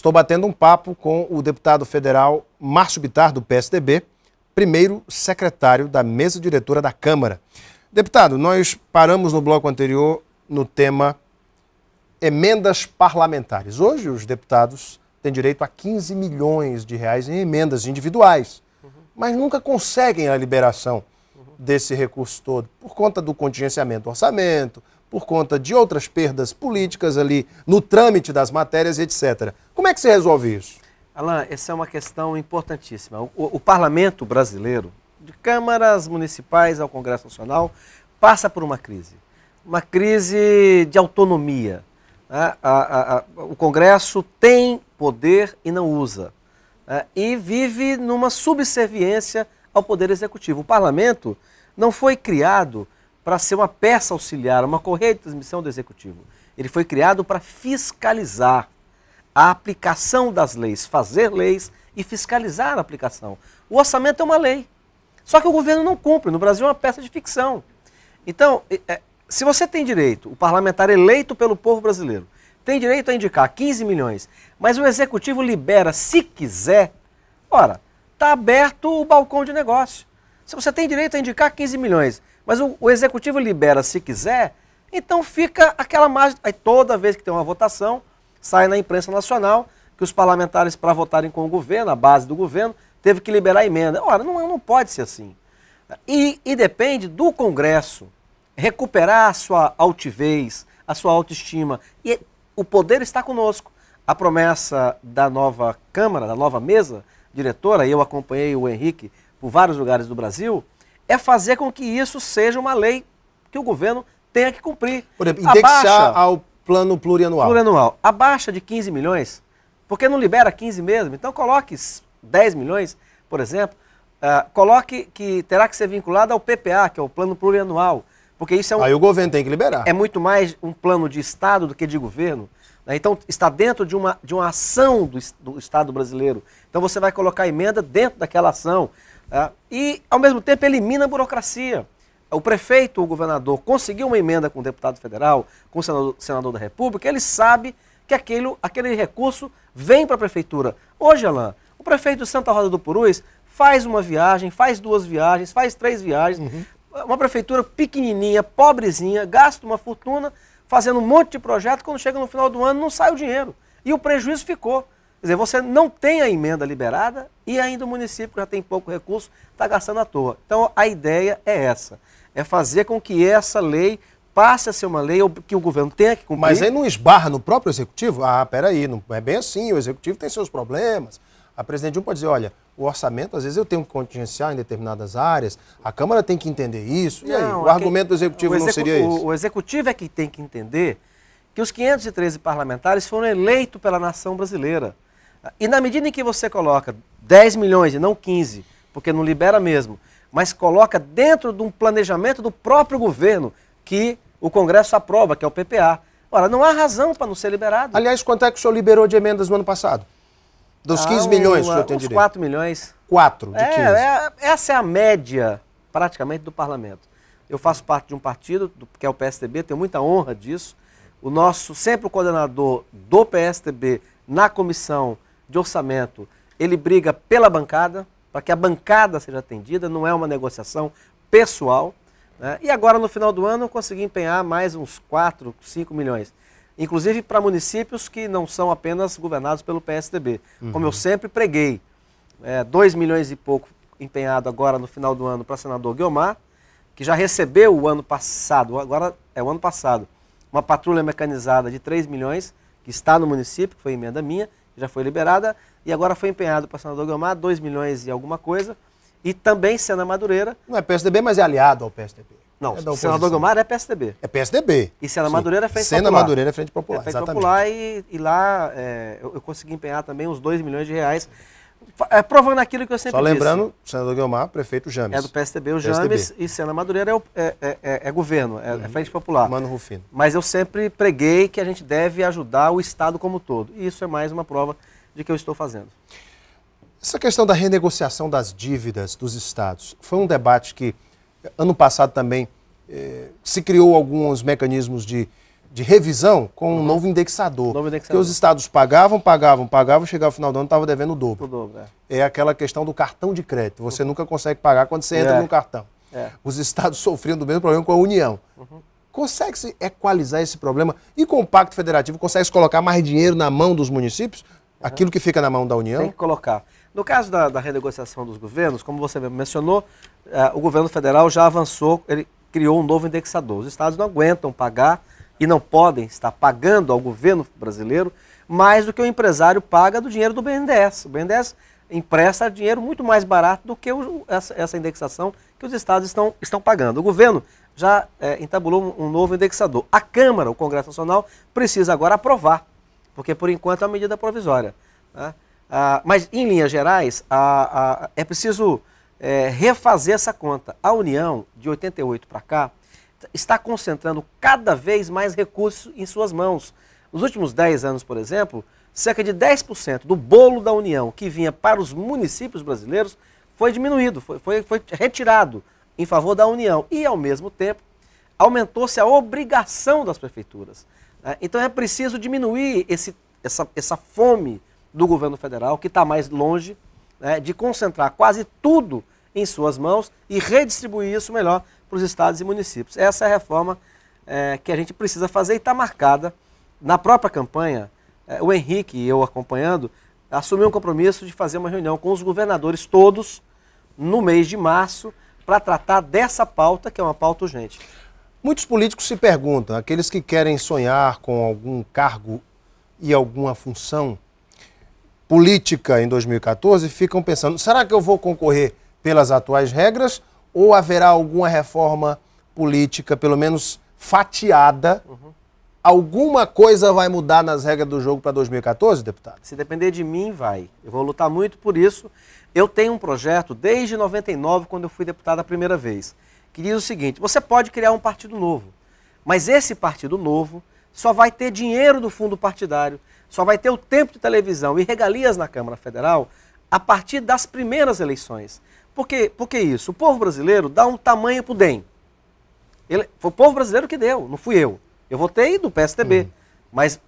Estou batendo um papo com o deputado federal Márcio Bitar, do PSDB, primeiro secretário da mesa diretora da Câmara. Deputado, nós paramos no bloco anterior no tema emendas parlamentares. Hoje, os deputados têm direito a 15 milhões de reais em emendas individuais, mas nunca conseguem a liberação uhum. desse recurso todo, por conta do contingenciamento do orçamento, por conta de outras perdas políticas ali no trâmite das matérias, etc. Como é que se resolve isso? Alain, essa é uma questão importantíssima. O, o, parlamento brasileiro, de câmaras municipais ao Congresso Nacional, passa por uma crise. Uma crise de autonomia. Né? A, a, a, o Congresso tem poder e não usa. Né? e vive numa subserviência ao Poder Executivo. O parlamento não foi criado para ser uma peça auxiliar, uma correia de transmissão do executivo. Ele foi criado para fiscalizar a aplicação das leis, fazer leis e fiscalizar a aplicação. O orçamento é uma lei, só que o governo não cumpre. No Brasil é uma peça de ficção. Então, é, se você tem direito, o parlamentar eleito pelo povo brasileiro, tem direito a indicar 15 milhões, mas o executivo libera, se quiser, ora, está aberto o balcão de negócio. Se você tem direito a indicar 15 milhões mas o, o executivo libera se quiser, então fica aquela margem. Aí toda vez que tem uma votação, sai na imprensa nacional que os parlamentares, para votarem com o governo, a base do governo, teve que liberar emenda. Ora, não, não pode ser assim. E, e depende do Congresso recuperar a sua altivez, a sua autoestima. E o poder está conosco. A promessa da nova Câmara, da nova mesa diretora, e eu acompanhei o Henrique por vários lugares do Brasil, é fazer com que isso seja uma lei que o governo tenha que cumprir. Por exemplo, indexar baixa, ao plano plurianual. Plurianual. abaixa de 15 milhões, porque não libera 15 mesmo, então coloque 10 milhões, por exemplo, uh, coloque que terá que ser vinculado ao PPA, que é o plano plurianual. Porque isso é um. Aí o governo tem que liberar. É muito mais um plano de Estado do que de governo. Né? Então, está dentro de uma, de uma ação do, do Estado brasileiro. Então, você vai colocar emenda dentro daquela ação. É. e, ao mesmo tempo, elimina a burocracia. O prefeito o governador conseguiu uma emenda com o deputado federal, com o senador, senador da República, ele sabe que aquele aquele recurso vem para a prefeitura. Hoje, Alain, o prefeito de Santa Rosa do Purus faz uma viagem, faz duas viagens, faz três viagens. Uhum. Uma prefeitura pequenininha, pobrezinha, gasta uma fortuna fazendo um monte de projeto, quando chega no final do ano não sai o dinheiro. E o prejuízo ficou. Quer dizer, você não tem a emenda liberada e ainda o município já tem pouco recurso está gastando à toa. Então a ideia é essa, é fazer com que essa lei passe a ser uma lei que o governo tenha que cumprir. Mas aí não esbarra no próprio executivo? Ah, peraí, não é bem assim, o executivo tem seus problemas. A presidente um pode dizer, olha, o orçamento, às vezes eu tenho que contingenciar em determinadas áreas, a Câmara tem que entender isso. Não, e aí, o é argumento do executivo, não seria o, isso? O executivo é que tem que entender que os 513 parlamentares foram eleitos pela nação brasileira. E na medida em que você coloca 10 milhões e não 15, porque não libera mesmo, mas coloca dentro de um planejamento do próprio governo que o Congresso aprova, que é o PPA. Ora, não há razão para não ser liberado. Aliás, quanto é que o senhor liberou de emendas no ano passado? Dos ah, 15 milhões uma, que o senhor tem direito? 4 milhões. 4 de é, 15. É, essa é a média, praticamente, do parlamento. Eu faço parte de um partido, que é o PSDB, tenho muita honra disso. O nosso, sempre o coordenador do PSDB na comissão de orçamento, ele briga pela bancada, para que a bancada seja atendida, não é uma negociação pessoal. Né? E agora, no final do ano, eu consegui empenhar mais uns 4, 5 milhões. Inclusive para municípios que não são apenas governados pelo PSDB. Uhum. Como eu uhum. sempre preguei, é, 2 milhões e pouco empenhado agora no final do ano para senador Guiomar, que já recebeu o ano passado, agora é o ano passado, uma patrulha mecanizada de 3 milhões, que está no município, que foi emenda minha, já foi liberada e agora foi empenhado para o senador Guilmar, 2 milhões e alguma coisa. E também Sena Madureira. Não é PSDB, mas é aliado ao PSDB. Não, é senador Guilmar é PSDB. É PSDB. E Sena Sim. Madureira é Frente Sena Popular. Sena Madureira é Frente Popular, é Frente exatamente. Popular e, e lá é, eu, eu, consegui empenhar também uns 2 milhões de reais é, provando aquilo que eu sempre Só disse. Só lembrando, senador Guilmar, prefeito James. É do PSDB, o PSDB. James e Sena Madureira é, o, é, é, é, é governo, é, é, uhum. Frente Popular. Mano Rufino. Mas eu sempre preguei que a gente deve ajudar o Estado como todo. E isso é mais uma prova de que eu estou fazendo. Essa questão da renegociação das dívidas dos estados foi um debate que, ano passado também, eh, se criou alguns mecanismos de de revisão com uhum. um novo indexador. Novo indexador. Porque os estados pagavam, pagavam, pagavam, chegava ao final do ano estava devendo o dobro. O dobro é. é. aquela questão do cartão de crédito. Você uhum. nunca consegue pagar quando você entra é. no cartão. É. Os estados sofriam do mesmo problema com a União. Uhum. Consegue-se equalizar esse problema? E com o Pacto Federativo, consegue-se colocar mais dinheiro na mão dos municípios? Uhum. Aquilo que fica na mão da União? Tem que colocar. No caso da, da renegociação dos governos, como você mesmo mencionou, eh, o governo federal já avançou, ele criou um novo indexador. Os estados não aguentam pagar e não podem estar pagando ao governo brasileiro mais do que o empresário paga do dinheiro do BNDES. O BNDES empresta dinheiro muito mais barato do que o, essa, essa, indexação que os estados estão, estão pagando. O governo já é, entabulou um, novo indexador. A Câmara, o Congresso Nacional, precisa agora aprovar, porque por enquanto é uma medida provisória. Né? Ah, mas, em linhas gerais, a, a, é preciso é, refazer essa conta. A União, de 88 para cá, está concentrando cada vez mais recursos em suas mãos. Nos últimos 10 anos, por exemplo, cerca de 10% do bolo da União que vinha para os municípios brasileiros foi diminuído, foi, foi, foi retirado em favor da União. E, ao mesmo tempo, aumentou-se a obrigação das prefeituras. Né? Então é preciso diminuir esse, essa, essa fome do governo federal, que está mais longe, né, de concentrar quase tudo em suas mãos e redistribuir isso melhor para os estados e municípios. Essa é a reforma é, que a gente precisa fazer e está marcada na própria campanha. É, o Henrique e eu acompanhando assumiu um compromisso de fazer uma reunião com os governadores todos no mês de março para tratar dessa pauta, que é uma pauta urgente. Muitos políticos se perguntam, aqueles que querem sonhar com algum cargo e alguma função política em 2014, ficam pensando: será que eu vou concorrer pelas atuais regras ou haverá alguma reforma política, pelo menos fatiada? Uhum. Alguma coisa vai mudar nas regras do jogo para 2014, deputado? Se depender de mim, vai. Eu vou lutar muito por isso. Eu tenho um projeto desde 99, quando eu fui deputado a primeira vez, que diz o seguinte: você pode criar um partido novo, mas esse partido novo só vai ter dinheiro do fundo partidário, só vai ter o tempo de televisão e regalias na Câmara Federal a partir das primeiras eleições. Por que, por que isso? O povo brasileiro dá um tamanho pro DEM. Ele, foi o povo brasileiro que deu, não fui eu. Eu votei do PSDB. Uhum. Mas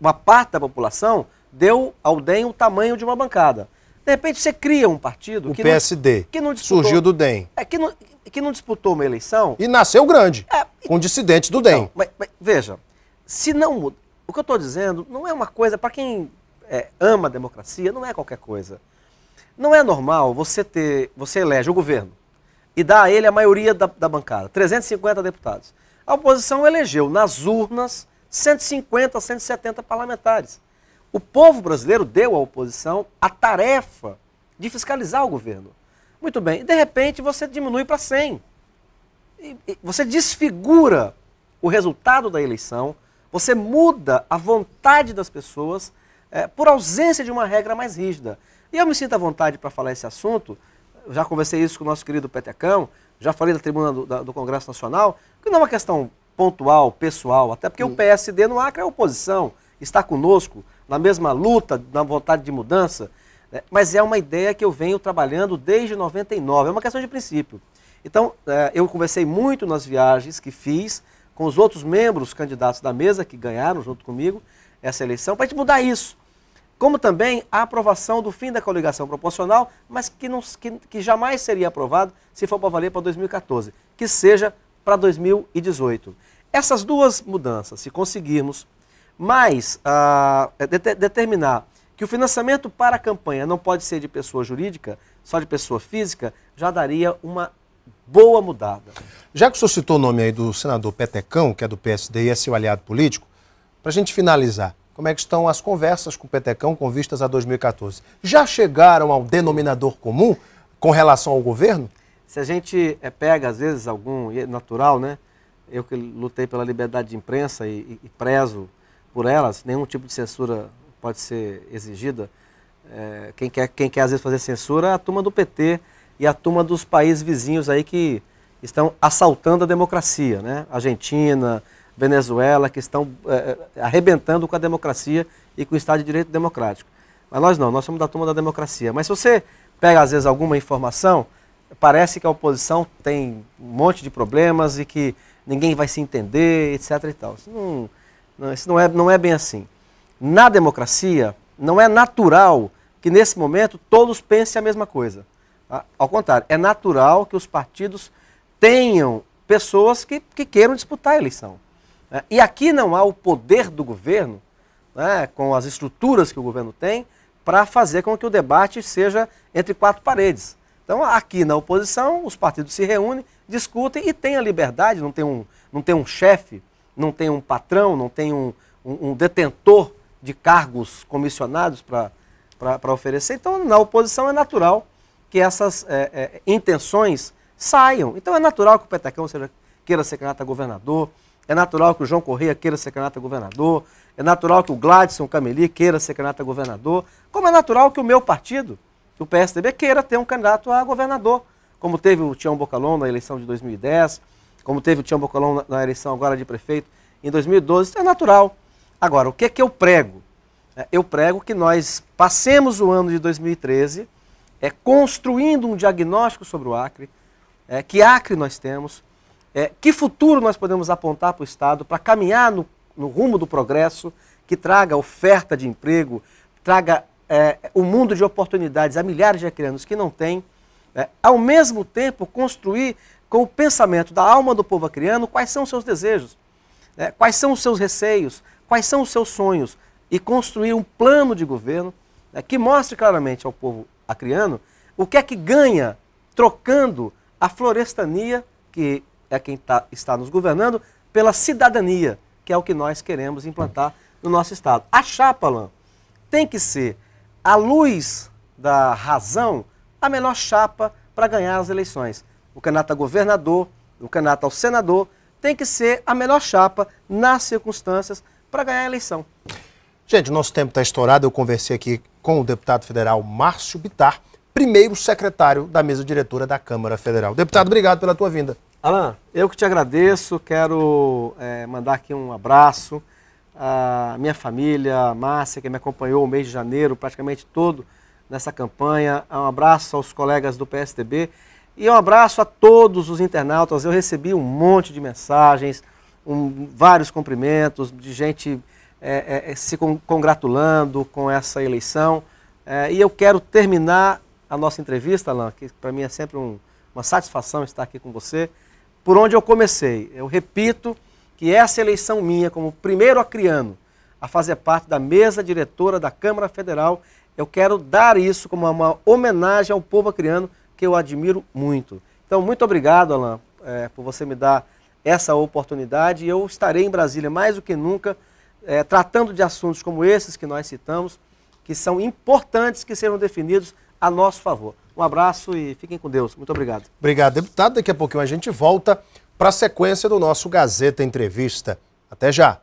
uma parte da população deu ao DEM o tamanho de uma bancada. De repente você cria um partido. O que PSD. Não, que não disputou, surgiu do DEM. É, que, não, que não disputou uma eleição. E nasceu grande. É, com dissidentes do então, DEM. Mas, mas, veja, se não. O que eu estou dizendo não é uma coisa. Para quem é, ama a democracia, não é qualquer coisa. Não é normal você ter, você elege o governo e dá a ele a maioria da, da bancada, 350 deputados. A oposição elegeu nas urnas 150, 170 parlamentares. O povo brasileiro deu à oposição a tarefa de fiscalizar o governo. Muito bem, e de repente você diminui para 100. E, e você desfigura o resultado da eleição, você muda a vontade das pessoas é, por ausência de uma regra mais rígida. E eu me sinto à vontade para falar esse assunto, já conversei isso com o nosso querido Petecão, já falei da tribuna do, da, do Congresso Nacional, que não é uma questão pontual, pessoal, até porque o hum. PSD no Acre é oposição, está conosco na mesma luta, na vontade de mudança, né? mas é uma ideia que eu venho trabalhando desde 99, é uma questão de princípio. Então, é, eu conversei muito nas viagens que fiz com os outros membros candidatos da mesa que ganharam junto comigo essa eleição, para a gente mudar isso como também a aprovação do fim da coligação proporcional, mas que, não, que, que jamais seria aprovado se for para valer para 2014, que seja para 2018. Essas duas mudanças, se conseguirmos mais ah, é, de, determinar que o financiamento para a campanha não pode ser de pessoa jurídica, só de pessoa física, já daria uma boa mudada. Já que o senhor citou o nome aí do senador Petecão, que é do PSD e é seu aliado político, para a gente finalizar, como é que estão as conversas com o Petecão com vistas a 2014. Já chegaram ao denominador comum com relação ao governo? Se a gente eh, pega, às vezes, algum é natural, né? Eu que lutei pela liberdade de imprensa e, e prezo por elas, nenhum tipo de censura pode ser exigida. É, quem, quer, quem quer, às vezes, fazer censura é a turma do PT e a turma dos países vizinhos aí que estão assaltando a democracia, né? Argentina, Venezuela, que estão é, arrebentando com a democracia e com o Estado de Direito Democrático. Mas nós não, nós somos da turma da democracia. Mas se você pega, às vezes, alguma informação, parece que a oposição tem um monte de problemas e que ninguém vai se entender, etc. E tal. Isso, não, não, isso não, é, não é bem assim. Na democracia, não é natural que, nesse momento, todos pensem a mesma coisa. Tá? Ao contrário, é natural que os partidos tenham pessoas que, que queiram disputar a eleição. Né? E aqui não há o poder do governo, né, com as estruturas que o governo tem, para fazer com que o debate seja entre quatro paredes. Então, aqui na oposição, os partidos se reúnem, discutem e têm a liberdade, não tem um, não tem um chefe, não tem um patrão, não tem um, um, um detentor de cargos comissionados para oferecer. Então, na oposição é natural que essas é, é, intenções saiam. Então, é natural que o Petacão seja, queira ser candidato a governador, é natural que o João Correia queira ser candidato a governador. É natural que o Gladson Cameli queira ser candidato a governador. Como é natural que o meu partido, o PSDB, queira ter um candidato a governador. Como teve o Tião Bocalon na eleição de 2010, como teve o Tião Bocalon na eleição agora de prefeito em 2012. Isso é natural. Agora, o que é que eu prego? É, eu prego que nós passemos o ano de 2013 é, construindo um diagnóstico sobre o Acre, é, que Acre nós temos, é, que futuro nós podemos apontar para o Estado para caminhar no, no, rumo do progresso, que traga oferta de emprego, traga é, mundo de oportunidades a milhares de acreanos que não têm, é, ao mesmo tempo construir com o pensamento da alma do povo acreano quais são os seus desejos, é, quais são os seus receios, quais são os seus sonhos, e construir um plano de governo é, que mostre claramente ao povo acreano o que é que ganha trocando a florestania que é quem tá, está nos governando, pela cidadania, que é o que nós queremos implantar no nosso Estado. A chapa, Alain, tem que ser, à luz da razão, a melhor chapa para ganhar as eleições. O candidato a governador, o candidato ao senador, tem que ser a melhor chapa nas circunstâncias para ganhar a eleição. Gente, nosso tempo está estourado. Eu conversei aqui com o deputado federal Márcio Bitar, primeiro secretário da mesa diretora da Câmara Federal. Deputado, obrigado pela tua vinda. Alan, eu que te agradeço, quero é, mandar aqui um abraço à minha família, a Márcia, que me acompanhou o mês de janeiro praticamente todo nessa campanha. Um abraço aos colegas do PSDB e um abraço a todos os internautas. Eu recebi um monte de mensagens, um, vários cumprimentos de gente é, é, se congratulando com essa eleição. e eu quero terminar a nossa entrevista, Alan, que para mim é sempre um, uma satisfação estar aqui com você por onde eu comecei. Eu repito que essa eleição minha, como primeiro acriano a fazer parte da mesa diretora da Câmara Federal, eu quero dar isso como uma homenagem ao povo acriano que eu admiro muito. Então, muito obrigado, Alain, é, por você me dar essa oportunidade. Eu estarei em Brasília mais do que nunca, é, tratando de assuntos como esses que nós citamos, que são importantes que sejam definidos a nosso favor. Um abraço e fiquem com Deus. Muito obrigado. Obrigado, deputado. Daqui a pouquinho a gente volta para a sequência do nosso Gazeta Entrevista. Até já.